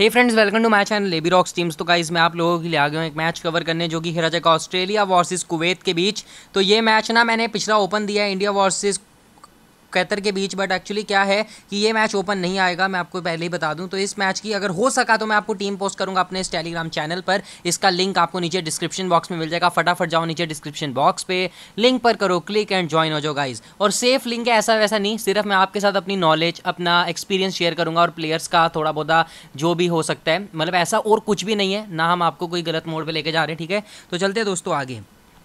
hey friends welcome to my channel लेबी rocks teams तो guys मैं आप लोगों के लिए आ गया हूँ एक मैच कवर करने जो कि जाएगा ऑस्ट्रेलिया वर्सेस कुवैत के बीच तो ये मैच ना मैंने पिछला ओपन दिया है इंडिया वर्सेस कैतर के बीच बट एक्चुअली क्या है कि ये मैच ओपन नहीं आएगा मैं आपको पहले ही बता दूं तो इस मैच की अगर हो सका तो मैं आपको टीम पोस्ट करूंगा अपने इस टेलीग्राम चैनल पर इसका लिंक आपको नीचे डिस्क्रिप्शन बॉक्स में मिल जाएगा फटाफट जाओ नीचे डिस्क्रिप्शन बॉक्स पे लिंक पर करो क्लिक एंड ज्वाइन हो जाओ गाइज और सेफ लिंक है ऐसा वैसा नहीं सिर्फ मैं आपके साथ अपनी नॉलेज अपना एक्सपीरियंस शेयर करूंगा और प्लेयर्स का थोड़ा बहुत जो भी हो सकता है मतलब ऐसा और कुछ भी नहीं है ना हम आपको कोई गलत मोड़ पर लेके जा रहे हैं ठीक है तो चलते दोस्तों आगे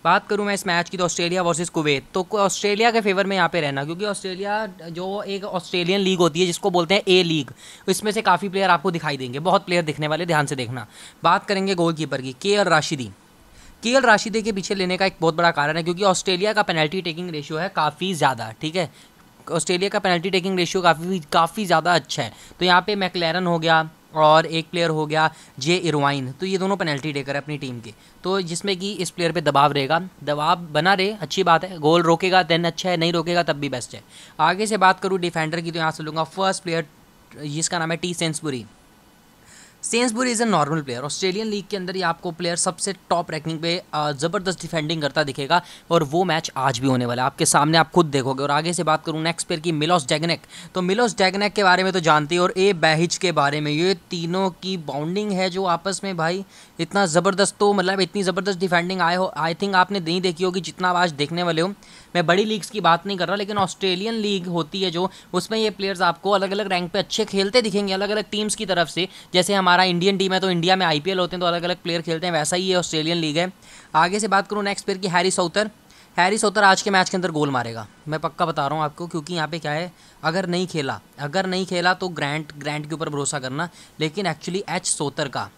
बात करूँ मैं इस मैच की तो ऑस्ट्रेलिया वर्सेस कुवैत तो ऑस्ट्रेलिया के फेवर में यहाँ पे रहना क्योंकि ऑस्ट्रेलिया जो एक ऑस्ट्रेलियन लीग होती है जिसको बोलते हैं ए लीग इसमें से काफ़ी प्लेयर आपको दिखाई देंगे बहुत प्लेयर दिखने वाले ध्यान से देखना बात करेंगे गोलकीपर की के एल राशिदी के एल राशिदी के पीछे लेने का एक बहुत बड़ा कारण है क्योंकि ऑस्ट्रेलिया का पेनल्टी टेकिंग रेशियो है काफ़ी ज़्यादा ठीक है ऑस्ट्रेलिया का पेनल्टी टेकिंग रेशियो काफ़ी काफ़ी ज़्यादा अच्छा है तो यहाँ पे मैकलैरन हो गया और एक प्लेयर हो गया जे इरवाइन तो ये दोनों पेनल्टी टेकर है अपनी टीम के तो जिसमें कि इस प्लेयर पे दबाव रहेगा दबाव बना रहे अच्छी बात है गोल रोकेगा देन अच्छा है नहीं रोकेगा तब भी बेस्ट है आगे से बात करूँ डिफेंडर की तो यहाँ से लूँगा फर्स्ट प्लेयर जिसका नाम है T Sainsbury Sainsbury is a normal player Australian league के अंदर ही आपको प्लेयर सबसे टॉप रैंकिंग पे ज़बरदस्त डिफेंडिंग करता दिखेगा और वो मैच आज भी होने वाला है आपके सामने आप खुद देखोगे और आगे से बात करूँ नेक्स्ट प्लेयर की मिलोस डैगनेक तो मिलोस डैगनेक के बारे में तो जानती है और ए बैहिज के बारे में ये तीनों की बाउंडिंग है जो आपस में भाई इतना ज़बरदस्त तो मतलब इतनी ज़बरदस्त डिफेंडिंग आए हो आई थिंक आपने नहीं देखी होगी जितना आप आज देखने वाले हो मैं बड़ी लीग्स की बात नहीं कर रहा लेकिन ऑस्ट्रेलियन लीग होती है जो उसमें ये प्लेयर्स आपको अलग अलग रैंक पर अच्छे खेलते दिखेंगे अलग अलग टीम्स की तरफ से जैसे हमारे हमारा इंडियन टीम है तो इंडिया में आईपीएल होते हैं तो अलग अलग प्लेयर खेलते हैं वैसा ही है ऑस्ट्रेलियन लीग है आगे से बात करूँ नेक्स्ट प्लेयर की हैरी सोतर हैरी सौतर आज के मैच के अंदर गोल मारेगा मैं पक्का बता रहा हूँ आपको क्योंकि यहाँ पे क्या है अगर नहीं खेला अगर नहीं खेला तो ग्रैंड ग्रैंड के ऊपर भरोसा करना लेकिन एक्चुअली एच सोतर का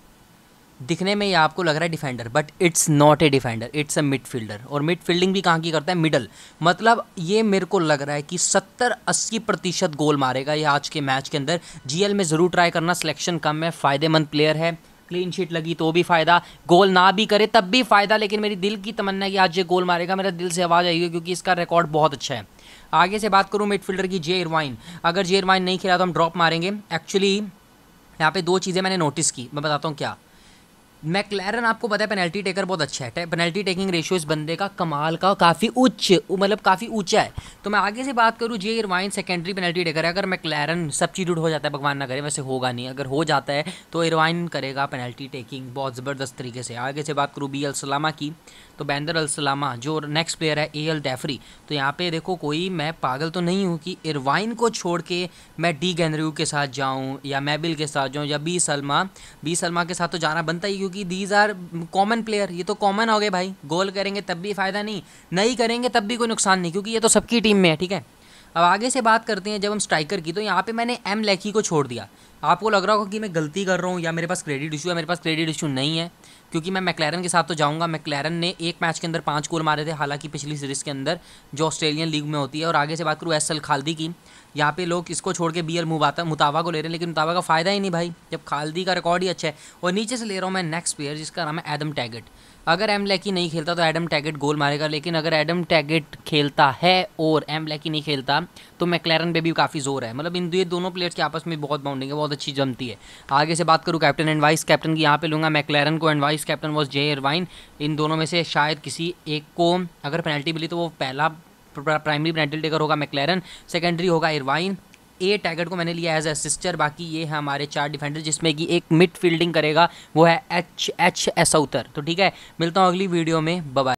दिखने में ये आपको लग रहा है defender but it's not a defender it's a midfielder और मिड फील्डिंग भी कहाँ की करता है मिडल मतलब ये मेरे को लग रहा है कि 70-80 प्रतिशत गोल मारेगा ये आज के मैच के अंदर जीएल में ज़रूर ट्राई करना सिलेक्शन कम है फ़ायदेमंद प्लेयर है क्लीन शीट लगी तो भी फ़ायदा गोल ना भी करे तब भी फ़ायदा लेकिन मेरी दिल की तमन्ना है कि आज ये गोल मारेगा मेरा दिल से आवाज़ आएगी क्योंकि इसका रिकॉर्ड बहुत अच्छा है आगे से बात करूँ मिडफील्डर की जे इरवाइन अगर जे इरवाइन नहीं खेला तो हम ड्रॉप मारेंगे एक्चुअली यहाँ पे दो चीज़ें मैंने नोटिस की मैं बताता हूँ क्या मैकलैरन आपको पता है पेनल्टी टेकर बहुत अच्छा है पेनल्टी टेकिंग रेशियो इस बंदे का कमाल का काफ़ी उच्च मतलब काफ़ी ऊंचा है तो मैं आगे से बात करूँ J Irvine secondary penalty taker है अगर मैकलैरन सब चीज हो जाता है भगवान ना करे वैसे होगा नहीं अगर हो जाता है तो इरवाइन करेगा पेनल्टी टेकिंग बहुत ज़बरदस्त तरीके से आगे से बात करूँ बी अलसलामा की तो बैंदर अलसलामा जो नेक्स्ट प्लेयर है ए एल डेफरी तो यहाँ पे देखो कोई मैं पागल तो नहीं हूँ कि इरवाइन को छोड़ के मैं डी गेंद्रयू के साथ जाऊँ या मैबिल के साथ जाऊँ या बी सलमा बी सलमा के साथ तो जाना बनता ही क्योंकि क्योंकि दीज आर कॉमन प्लेयर ये तो कॉमन हो गए भाई गोल करेंगे तब भी फ़ायदा नहीं नहीं करेंगे तब भी कोई नुकसान नहीं क्योंकि ये तो सबकी टीम में है ठीक है अब आगे से बात करते हैं जब हम स्ट्राइकर की तो यहाँ पे मैंने एम लेखी को छोड़ दिया आपको लग रहा होगा कि मैं गलती कर रहा हूँ या मेरे पास क्रेडिट इशू है मेरे पास क्रेडिट इशू नहीं है क्योंकि मैं मैकलैरन के साथ तो जाऊँगा मैकलैरन ने एक मैच के अंदर पाँच गोल मारे थे हालांकि पिछली सीरीज़ के अंदर जो ऑस्ट्रेलियन लीग में होती है और आगे से बात करूँ एस एल खालदी की यहाँ पे लोग इसको छोड़ के बी एल मुबाता मुतावा को ले रहे हैं लेकिन मुतावा का फ़ायदा ही नहीं भाई जब खालदी का रिकॉर्ड ही अच्छा है और नीचे से ले रहा हूँ मैं नेक्स्ट प्लेयर जिसका नाम है एदम टैगट अगर एम लैकी नहीं खेलता तो एडम टैगेट गोल मारेगा लेकिन अगर एडम टैगेट खेलता है और एम लैकी नहीं खेलता तो मैकलैरन पे भी काफ़ी जोर है मतलब इन ये दोनों प्लेयर्स के आपस में बहुत बाउंडिंग है बहुत अच्छी जमती है आगे से बात करूँ कैप्टन एंड वाइस कैप्टन की यहाँ पे लूँगा मैकलैरन को and vice captain was J Irvine इन दोनों में से शायद किसी एक को अगर पेनल्टी मिली तो वो पहला प्राइमरी पेनल्टी टेकर होगा मैकलैरन सेकेंडरी होगा इरवाइन ए टैगर को मैंने लिया एज सिस्टर बाकी ये है हमारे चार डिफेंडर जिसमें कि एक मिड फील्डिंग करेगा वो है एच एच एसउतर तो ठीक है मिलता हूँ अगली वीडियो में बाय